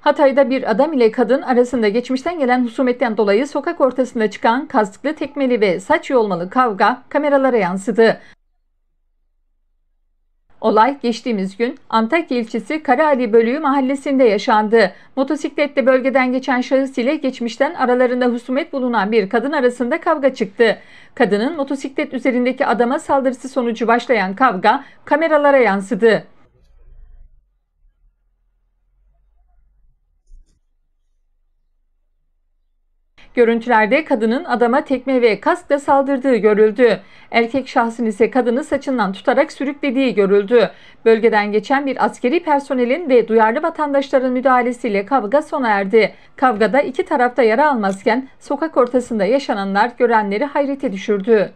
Hatay'da bir adam ile kadın arasında geçmişten gelen husumetten dolayı sokak ortasında çıkan kastıklı tekmeli ve saç yolmalı kavga kameralara yansıdı. Olay geçtiğimiz gün Antakya ilçesi Karaali Bölüğü mahallesinde yaşandı. Motosiklette bölgeden geçen şahıs ile geçmişten aralarında husumet bulunan bir kadın arasında kavga çıktı. Kadının motosiklet üzerindeki adama saldırısı sonucu başlayan kavga kameralara yansıdı. Görüntülerde kadının adama tekme ve kaskla saldırdığı görüldü. Erkek şahsın ise kadını saçından tutarak sürüklediği görüldü. Bölgeden geçen bir askeri personelin ve duyarlı vatandaşların müdahalesiyle kavga sona erdi. Kavgada iki tarafta yara almazken sokak ortasında yaşananlar görenleri hayrete düşürdü.